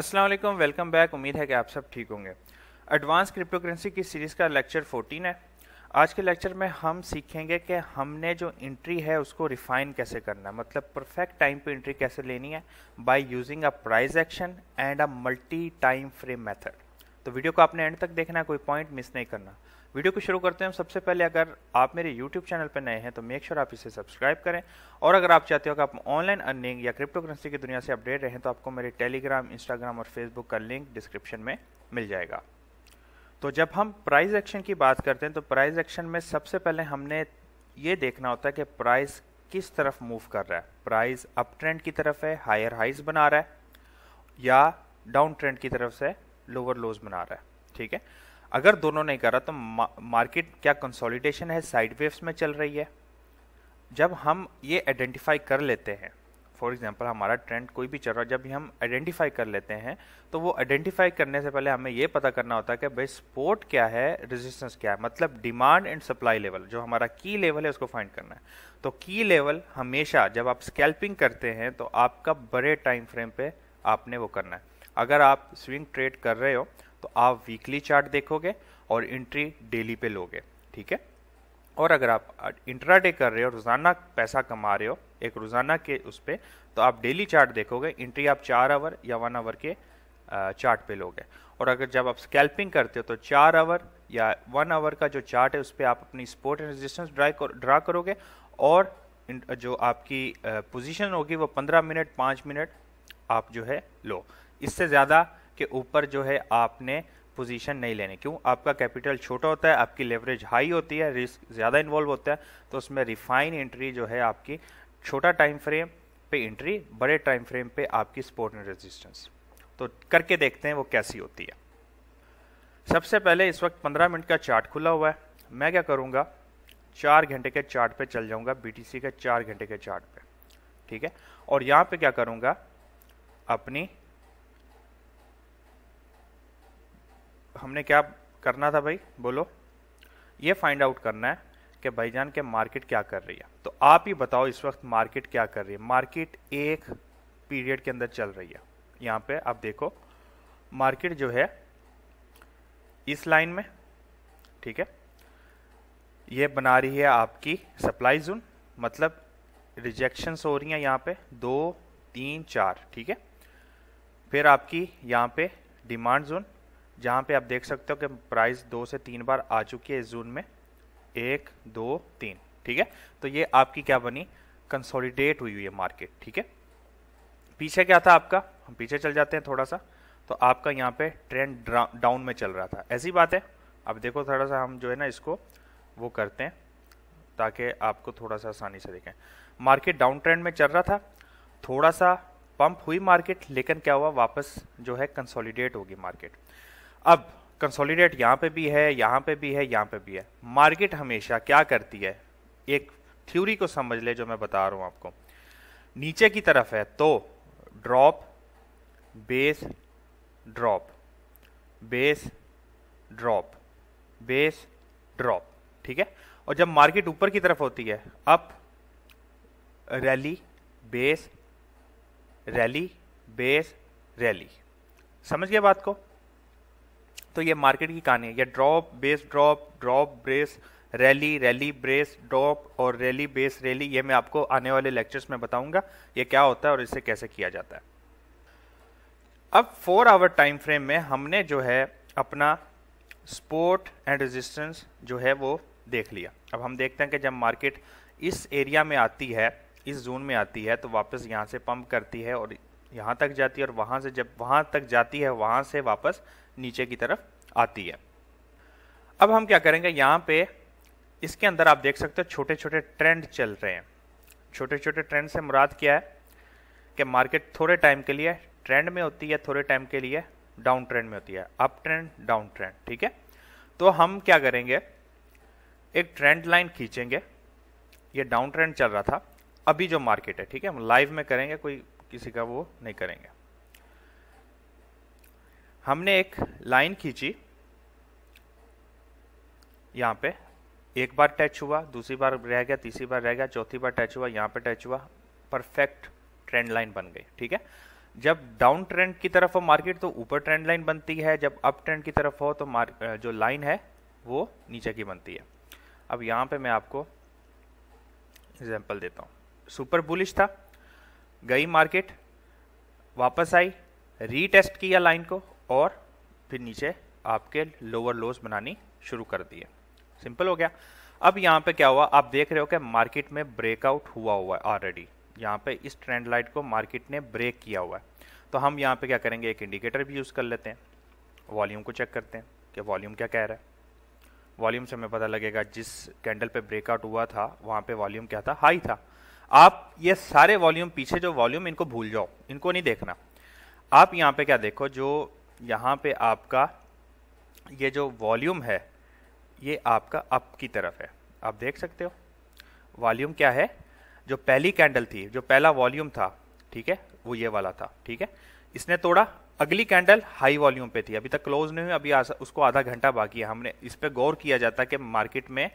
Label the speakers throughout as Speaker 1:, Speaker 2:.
Speaker 1: Aslam welcome back उम्मीद है कि आप सब ठीक होंगे एडवांस क्रिप्टोकरेंसी की सीरीज़ का लेक्चर 14 है आज के लेक्चर में हम सीखेंगे कि हमने जो इंट्री है उसको रिफाइन कैसे करना है मतलब परफेक्ट टाइम पे इंट्री कैसे लेनी है by using a price action and a multi time frame method तो वीडियो को आपने एंड तक देखना कोई पॉइंट मिस नहीं करना वीडियो को शुरू करते हैं सबसे पहले अगर आप मेरे यूट्यूब चैनल पर नए हैं तो मेक श्योर sure आप इसे सब्सक्राइब करें और अगर आप चाहते हो कि आप ऑनलाइन अर्निंग या क्रिप्टो करेंसी की दुनिया से अपडेट रहें तो आपको मेरे टेलीग्राम इंस्टाग्राम और फेसबुक का लिंक डिस्क्रिप्शन में मिल जाएगा तो जब हम प्राइज एक्शन की बात करते हैं तो प्राइज एक्शन में सबसे पहले हमने ये देखना होता है कि प्राइस किस तरफ मूव कर रहा है प्राइस अप ट्रेंड की तरफ है हायर हाइज बना रहा है या डाउन ट्रेंड की तरफ से लोअर लोज बना रहा है ठीक है अगर दोनों नहीं कर रहा तो मार्केट क्या कंसोलिडेशन है साइड वेव्स में चल रही है जब हम ये आइडेंटिफाई कर लेते हैं फॉर एग्जाम्पल हमारा ट्रेंड कोई भी चल रहा है जब हम आइडेंटिफाई कर लेते हैं तो वो आइडेंटिफाई करने से पहले हमें ये पता करना होता है कि भाई सपोर्ट क्या है रेजिस्टेंस क्या है मतलब डिमांड एंड सप्लाई लेवल जो हमारा की लेवल है उसको फाइंड करना है तो की लेवल हमेशा जब आप स्कैल्पिंग करते हैं तो आपका बड़े टाइम फ्रेम पे आपने वो करना है अगर आप स्विंग ट्रेड कर रहे हो तो आप वीकली चार्ट देखोगे और एंट्री डेली पे लोगे ठीक है और अगर आप इंट्राडे कर रहे हो रोज़ाना पैसा कमा रहे हो एक रोज़ाना के उस पर तो आप डेली चार्ट देखोगे एंट्री आप चार आवर या वन आवर के चार्ट पे लोगे और अगर जब आप स्कैल्पिंग करते हो तो चार आवर या वन आवर का जो चार्ट है उस पर आप अपनी support and resistance draw draw करोगे और जो आपकी पोजीशन होगी वो पंद्रह मिनट पाँच मिनट आप जो है लो इससे ज़्यादा के ऊपर जो है आपने पोजीशन नहीं लेने क्यों आपका कैपिटल छोटा होता है आपकी लेवरेज हाई होती है रिस्क ज़्यादा इन्वॉल्व होता है तो उसमें रिफाइन एंट्री जो है आपकी छोटा टाइम फ्रेम पे एंट्री बड़े टाइम फ्रेम पे आपकी स्पोर्ट एंड रेजिस्टेंस तो करके देखते हैं वो कैसी होती है सबसे पहले इस वक्त 15 मिनट का चार्ट खुला हुआ है मैं क्या करूँगा चार घंटे के चार्ट पे चल जाऊँगा बी के चार घंटे के चार्ट पे ठीक है और यहाँ पे क्या करूँगा अपनी हमने क्या करना था भाई बोलो ये फाइंड आउट करना है कि भाईजान के मार्केट क्या कर रही है तो आप ही बताओ इस वक्त मार्केट क्या कर रही है मार्केट एक पीरियड के अंदर चल रही है यहाँ पे आप देखो मार्केट जो है इस लाइन में ठीक है ये बना रही है आपकी सप्लाई जोन मतलब रिजेक्शंस हो रही हैं यहाँ पे दो तीन चार ठीक है फिर आपकी यहाँ पे डिमांड जोन जहाँ पे आप देख सकते हो कि प्राइस दो से तीन बार आ चुकी है इस जून में एक दो तीन ठीक है तो ये आपकी क्या बनी कंसोलिडेट हुई हुई है मार्केट ठीक है पीछे क्या था आपका हम पीछे चल जाते हैं थोड़ा सा तो आपका यहाँ पे ट्रेंड डाउन में चल रहा था ऐसी बात है अब देखो थोड़ा सा हम जो है ना इसको वो करते हैं ताकि आपको थोड़ा सा आसानी से देखें मार्केट डाउन ट्रेंड में चल रहा था थोड़ा सा पंप हुई मार्केट लेकिन क्या हुआ वापस जो है कंसोलिडेट होगी मार्केट अब कंसोलिडेट यहाँ पे भी है यहाँ पे भी है यहाँ पे भी है मार्केट हमेशा क्या करती है एक थ्योरी को समझ ले जो मैं बता रहा हूँ आपको नीचे की तरफ है तो drop base drop base drop base drop ठीक है और जब मार्केट ऊपर की तरफ होती है up rally base rally base rally समझ गया बात को तो ये मार्केट की कहानी है ये drop base drop drop base rally rally base drop और रैली बेस रैली ये मैं आपको आने वाले लेक्चर्स में बताऊंगा ये क्या होता है और इसे कैसे किया जाता है अब फोर आवर टाइम फ्रेम में हमने जो है अपना स्पोर्ट एंड रेजिस्टेंस जो है वो देख लिया अब हम देखते हैं कि जब मार्केट इस एरिया में आती है इस जोन में आती है तो वापस यहाँ से पंप करती है और यहाँ तक जाती है और वहाँ से जब वहाँ तक जाती है वहाँ से वापस नीचे की तरफ आती है अब हम क्या करेंगे यहाँ पे इसके अंदर आप देख सकते हो छोटे छोटे ट्रेंड चल रहे हैं छोटे छोटे ट्रेंड से मुराद क्या है कि मार्केट थोड़े टाइम के लिए ट्रेंड में होती है थोड़े टाइम के लिए डाउन ट्रेंड में होती है अप ट्रेंड डाउन ट्रेंड ठीक है तो हम क्या करेंगे एक ट्रेंड लाइन खींचेंगे ये डाउन ट्रेंड चल रहा था अभी जो मार्केट है ठीक है हम लाइव में करेंगे कोई किसी का वो नहीं करेंगे हमने एक लाइन खींची यहाँ पे एक बार टच हुआ दूसरी बार रह गया तीसरी बार रह गया चौथी बार टच हुआ यहाँ पे टच हुआ परफेक्ट ट्रेंड लाइन बन गई ठीक है जब डाउन ट्रेंड की तरफ हो मार्केट तो ऊपर ट्रेंड लाइन बनती है जब अप ट्रेंड की तरफ हो तो जो लाइन है वो नीचे की बनती है अब यहाँ पे मैं आपको एग्जाम्पल देता हूँ सुपर बुलिश था गई मार्केट वापस आई रीटेस्ट किया लाइन को और फिर नीचे आपके लोअर लोज बनानी शुरू कर दिए सिंपल हो गया अब यहाँ पे क्या हुआ आप देख रहे हो कि मार्केट में ब्रेकआउट हुआ हुआ है ऑलरेडी यहाँ पे इस ट्रेंड लाइट को मार्केट ने ब्रेक किया हुआ है तो हम यहाँ पे क्या करेंगे एक इंडिकेटर भी यूज़ कर लेते हैं वॉल्यूम को चेक करते हैं कि वॉल्यूम क्या कह रहा है वॉल्यूम से हमें पता लगेगा जिस कैंडल पे ब्रेकआउट हुआ था वहाँ पे वॉल्यूम क्या था हाई था आप ये सारे वॉल्यूम पीछे जो वॉल्यूम इनको भूल जाओ इनको नहीं देखना आप यहाँ पे क्या देखो जो यहाँ पे आपका ये जो वॉल्यूम है ये आपका अप की तरफ है आप देख सकते हो वॉल्यूम क्या है जो पहली कैंडल थी जो पहला वॉल्यूम था ठीक है वो ये वाला था ठीक है इसने तोड़ा अगली कैंडल हाई वॉल्यूम पे थी अभी तक क्लोज नहीं हुई अभी आस, उसको आधा घंटा बाकी है हमने इस पर गौर किया जाता कि मार्केट में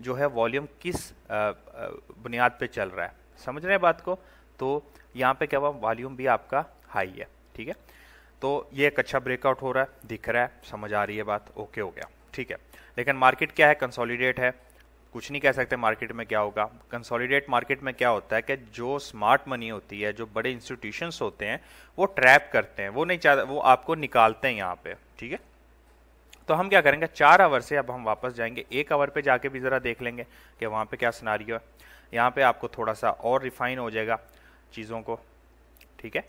Speaker 1: जो है वॉल्यूम किस बुनियाद पे चल रहा है समझ रहे हैं बात को तो यहाँ पे क्या हुआ वॉल्यूम भी आपका हाई है ठीक है तो ये एक अच्छा ब्रेकआउट हो रहा है दिख रहा है समझ आ रही है बात ओके हो गया ठीक है लेकिन मार्केट क्या है कंसोलिडेट है कुछ नहीं कह सकते मार्केट में क्या होगा कंसोलिडेट मार्केट में क्या होता है कि जो स्मार्ट मनी होती है जो बड़े इंस्टीट्यूशंस होते हैं वो ट्रैप करते हैं वो नहीं चाहते वो आपको निकालते हैं यहाँ पे ठीक है तो हम क्या करेंगे चार आवर से अब हम वापस जाएंगे एक आवर पे जाके भी ज़रा देख लेंगे कि वहाँ पे क्या सिनारियो है यहाँ पे आपको थोड़ा सा और रिफाइन हो जाएगा चीज़ों को ठीक है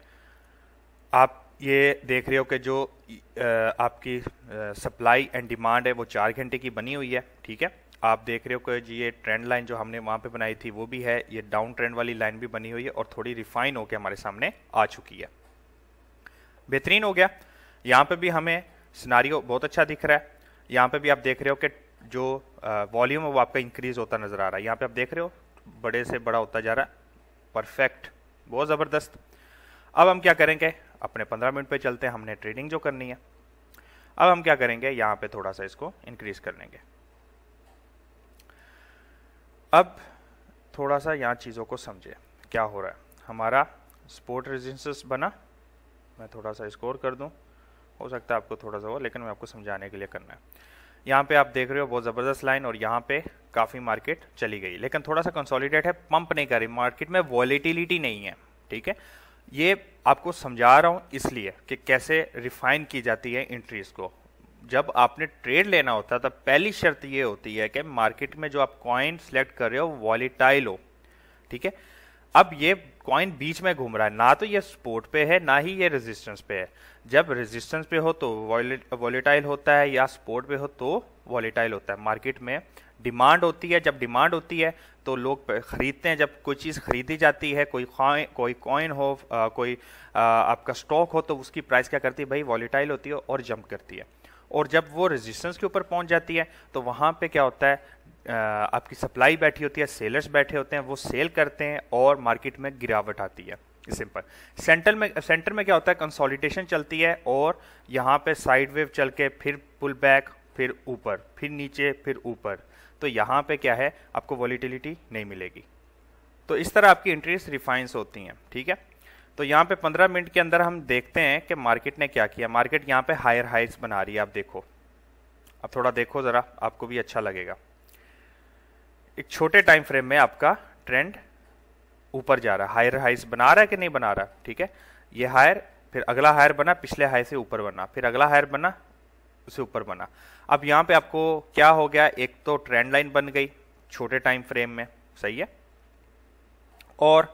Speaker 1: आप ये देख रहे हो कि जो आपकी सप्लाई एंड डिमांड है वो चार घंटे की बनी हुई है ठीक है आप देख रहे हो कि ये ट्रेंड लाइन जो हमने वहाँ पे बनाई थी वो भी है ये डाउन ट्रेंड वाली लाइन भी बनी हुई है और थोड़ी रिफाइन होकर हमारे सामने आ चुकी है बेहतरीन हो गया यहाँ पे भी हमें सिनारियो बहुत अच्छा दिख रहा है यहाँ पे भी आप देख रहे हो कि जो वॉल्यूम है वो आपका इंक्रीज होता नजर आ रहा है यहाँ पे आप देख रहे हो बड़े से बड़ा होता जा रहा है परफेक्ट बहुत ज़बरदस्त अब हम क्या करेंगे अपने पंद्रह मिनट पे चलते हैं हमने ट्रेडिंग जो करनी है अब हम क्या करेंगे यहाँ पे थोड़ा सा इसको इंक्रीज कर लेंगे अब थोड़ा सा यहाँ चीज़ों को समझे क्या हो रहा है हमारा स्पोर्ट रेजिस्टेंस बना मैं थोड़ा सा स्कोर कर दूँ हो सकता है आपको थोड़ा सा हो लेकिन मैं आपको समझाने के लिए करना है यहाँ पे आप देख रहे हो बहुत ज़बरदस्त लाइन और यहाँ पे काफ़ी मार्केट चली गई लेकिन थोड़ा सा कंसोलिडेट है पंप नहीं कर रही मार्केट में वॉलीटिलिटी नहीं है ठीक है ये आपको समझा रहा हूँ इसलिए कि कैसे रिफाइन की जाती है इंट्रीज को जब आपने ट्रेड लेना होता है तब पहली शर्त ये होती है कि मार्केट में जो आप कॉइन सेलेक्ट कर रहे हो वॉलीटाइल हो ठीक है अब ये कॉइन बीच में घूम रहा है ना तो ये सपोर्ट पे है ना ही ये रेजिस्टेंस पे है जब रेजिस्टेंस पे हो तो वॉलीटाइल होता है या सपोर्ट पे हो तो वॉलीटाइल होता है मार्केट में डिमांड होती है जब डिमांड होती है तो लोग ख़रीदते हैं जब कोई चीज़ ख़रीदी जाती है कोई कोई कॉइन हो आ, कोई आ, आपका स्टॉक हो तो उसकी प्राइस क्या करती है भाई वॉलीटाइल होती है और जंप करती है और जब वो रेजिस्टेंस के ऊपर पहुंच जाती है तो वहाँ पे क्या होता है आ, आपकी सप्लाई बैठी होती है सेलर्स बैठे होते हैं वो सेल करते हैं और मार्केट में गिरावट आती है सिंपल सेंटर में सेंटर में क्या होता है कंसोलिडेशन चलती है और यहाँ पे साइड वेव चल के फिर पुल बैक फिर ऊपर फिर नीचे फिर ऊपर तो यहाँ पे क्या है आपको वॉलीटिलिटी नहीं मिलेगी तो इस तरह आपकी इंट्रीज रिफाइंस होती हैं ठीक है तो यहाँ पे 15 मिनट के अंदर हम देखते हैं कि मार्केट ने क्या किया मार्केट यहाँ पे हायर हाइट्स बना रही है आप देखो अब थोड़ा देखो ज़रा आपको भी अच्छा लगेगा एक छोटे टाइम फ्रेम में आपका ट्रेंड ऊपर जा रहा है हायर हाइस बना रहा है कि नहीं बना रहा ठीक है ये हायर फिर अगला हायर बना पिछले हाई से ऊपर बना फिर अगला हायर बना उसे ऊपर बना अब यहां पे आपको क्या हो गया एक तो ट्रेंड लाइन बन गई छोटे टाइम फ्रेम में सही है और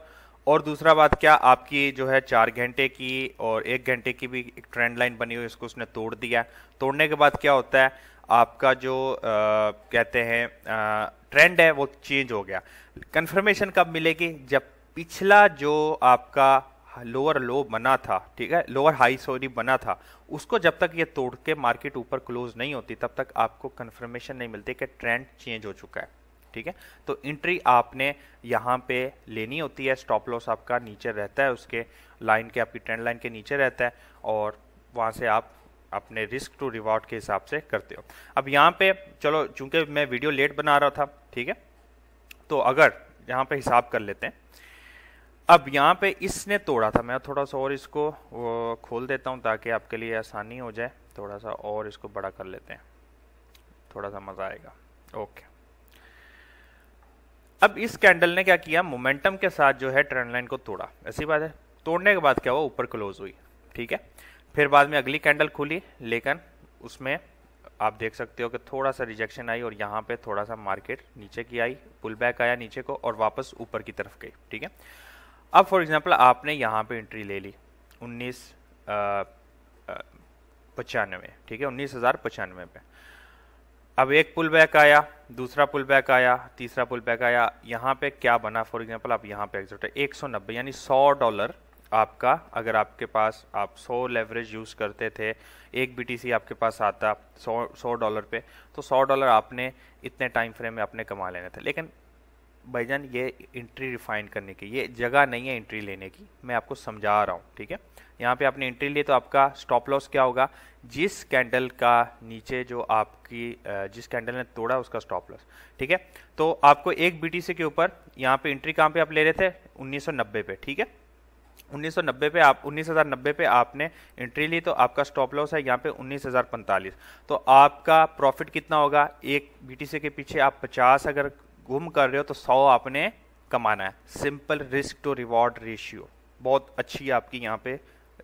Speaker 1: और दूसरा बात क्या आपकी जो है चार घंटे की और एक घंटे की भी एक ट्रेंड लाइन बनी हुई इसको उसने तोड़ दिया तोड़ने के बाद क्या होता है आपका जो आ, कहते हैं ट्रेंड है वो चेंज हो गया कंफर्मेशन कब मिलेगी जब पिछला जो आपका लोअर हाँ, लो बना था ठीक है लोअर हाई सॉरी बना था उसको जब तक ये तोड़ के मार्केट ऊपर क्लोज नहीं होती तब तक आपको कन्फर्मेशन नहीं मिलती कि ट्रेंड चेंज हो चुका है ठीक है तो एंट्री आपने यहाँ पे लेनी होती है स्टॉप लॉस आपका नीचे रहता है उसके लाइन के आपकी ट्रेंड लाइन के नीचे रहता है और वहाँ से आप अपने रिस्क टू रिवॉर्ड के हिसाब से करते हो अब यहाँ पे चलो चूंकि मैं वीडियो लेट बना रहा था ठीक है तो अगर यहाँ पे हिसाब कर लेते हैं अब यहाँ पे इसने तोड़ा था मैं थोड़ा सा और इसको खोल देता हूँ ताकि आपके लिए आसानी हो जाए थोड़ा सा और इसको बड़ा कर लेते हैं थोड़ा सा मज़ा आएगा ओके अब इस कैंडल ने क्या किया मोमेंटम के साथ जो है ट्रेंड लाइन को तोड़ा ऐसी बात है तोड़ने के बाद क्या हुआ ऊपर क्लोज हुई ठीक है फिर बाद में अगली कैंडल खुली लेकिन उसमें आप देख सकते हो कि थोड़ा सा रिजेक्शन आई और यहाँ पे थोड़ा सा मार्केट नीचे की आई पुल बैक आया नीचे को और वापस ऊपर की तरफ गई ठीक है अब फॉर एग्जांपल आपने यहाँ पे एंट्री ले ली उन्नीस पचानवे ठीक है उन्नीस हज़ार पचानवे पे अब एक पुल बैक आया दूसरा पुल बैक आया तीसरा पुल बैक आया यहाँ पे क्या बना फॉर एग्जांपल आप यहाँ पे एग्जिट एक सौ नब्बे यानी सौ डॉलर आपका अगर आपके पास आप 100 लेवरेज यूज़ करते थे एक बीटीसी आपके पास आता 100 100 डॉलर पे तो 100 डॉलर आपने इतने टाइम फ्रेम में आपने कमा लेने थे लेकिन भाईजान ये इंट्री रिफाइन करने की ये जगह नहीं है इंट्री लेने की मैं आपको समझा रहा हूँ ठीक है यहाँ पे आपने इंट्री ली तो आपका स्टॉप लॉस क्या होगा जिस कैंडल का नीचे जो आपकी जिस कैंडल ने तोड़ा उसका स्टॉप लॉस ठीक है तो आपको एक बी के ऊपर यहाँ पे इंट्री कहाँ पे आप ले रहे थे उन्नीस पे ठीक है उन्नीस पे आप 19,090 पे आपने इंट्री ली तो आपका स्टॉप लॉस है यहाँ पे 19,045 तो आपका प्रॉफिट कितना होगा एक बी के पीछे आप 50 अगर गुम कर रहे हो तो सौ आपने कमाना है simple risk to reward ratio बहुत अच्छी आपकी यहाँ पे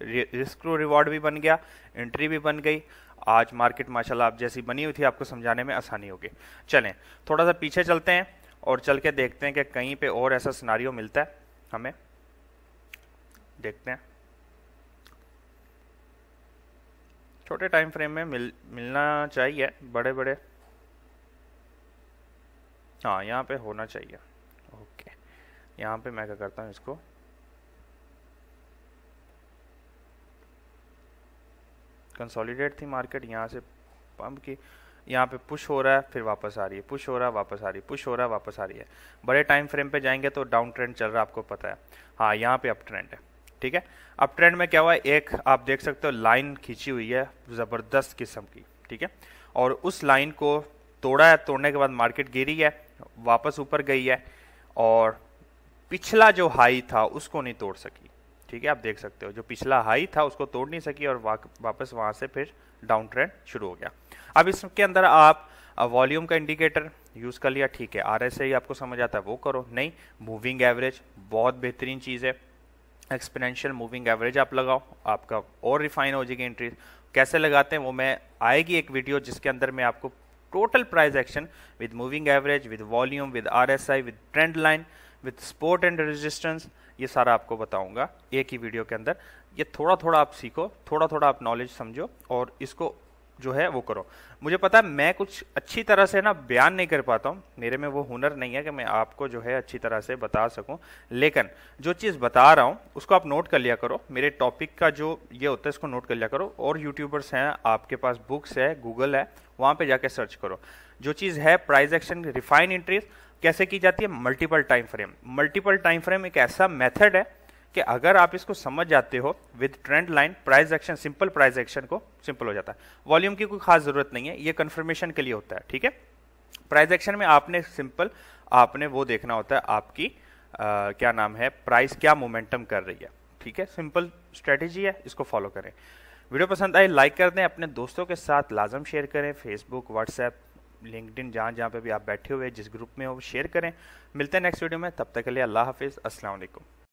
Speaker 1: रिस्क टू रिवॉर्ड भी बन गया एंट्री भी बन गई आज मार्केट माशाल्लाह आप जैसी बनी हुई थी आपको समझाने में आसानी होगी चलें थोड़ा सा पीछे चलते हैं और चल के देखते हैं कि कहीं पे और ऐसा सिनारियो मिलता है हमें देखते हैं छोटे टाइम फ्रेम में मिल मिलना चाहिए बड़े बड़े हाँ यहाँ पे होना चाहिए ओके यहाँ पे मैं क्या करता हूँ इसको कंसोलिडेट थी मार्केट यहाँ से पंप की यहाँ पे पुश हो रहा है फिर वापस आ रही है पुश हो रहा है वापस आ रही है पुश हो रहा है वापस आ रही है बड़े टाइम फ्रेम पे जाएंगे तो डाउन ट्रेंड चल रहा है आपको पता है हाँ यहाँ पे अप ट्रेंड है ठीक है अप ट्रेंड में क्या हुआ है एक आप देख सकते हो लाइन खींची हुई है ज़बरदस्त किस्म की ठीक है और उस लाइन को तोड़ा है तोड़ने के बाद मार्केट गिरी है वापस ऊपर गई है और पिछला जो हाई था उसको नहीं तोड़ सकी ठीक है आप देख सकते हो जो पिछला हाई था उसको तोड़ नहीं सकी और वापस वहां से फिर डाउन ट्रेंड शुरू हो गया अब इसके अंदर आप वॉल्यूम का इंडिकेटर यूज़ कर लिया ठीक है आर एस आई आपको समझ आता है वो करो नहीं मूविंग एवरेज बहुत बेहतरीन चीज़ है एक्सपेरेंशियल मूविंग एवरेज आप लगाओ आपका और रिफाइन हो जाएगी एंट्री कैसे लगाते हैं वो मैं आएगी एक वीडियो जिसके अंदर मैं आपको total price action with moving average with volume with RSI with trend line with support and resistance ये सारा आपको बताऊंगा एक ही वीडियो के अंदर ये थोड़ा थोड़ा आप सीखो थोड़ा थोड़ा आप नॉलेज समझो और इसको जो है वो करो मुझे पता है मैं कुछ अच्छी तरह से ना बयान नहीं कर पाता हूँ मेरे में वो हुनर नहीं है कि मैं आपको जो है अच्छी तरह से बता सकूँ लेकिन जो चीज़ बता रहा हूँ उसको आप नोट कर लिया करो मेरे टॉपिक का जो ये होता है इसको नोट कर लिया करो और यूट्यूबर्स हैं आपके पास बुक्स है गूगल है वहाँ पर जाके सर्च करो जो चीज़ है प्राइज एक्शन रिफाइन इंट्रीज कैसे की जाती है multiple time frame multiple time frame एक ऐसा मेथड है कि अगर आप इसको समझ जाते हो with trend line price action simple price action को सिंपल हो जाता है वॉल्यूम की कोई खास जरूरत नहीं है ये कंफर्मेशन के लिए होता है ठीक है प्राइस एक्शन में आपने सिंपल आपने वो देखना होता है आपकी आ, क्या नाम है प्राइस क्या मोमेंटम कर रही है ठीक है सिंपल स्ट्रेटेजी है इसको फॉलो करें वीडियो पसंद आए लाइक कर दें अपने दोस्तों के साथ लाजम शेयर करें फेसबुक व्हाट्सएप लिंकडिन जहाँ जहाँ पे भी आप बैठे हुए जिस ग्रुप में हो शेयर करें मिलते हैं नेक्स्ट वीडियो में तब तक के लिए अल्लाह हाफिज़ असलम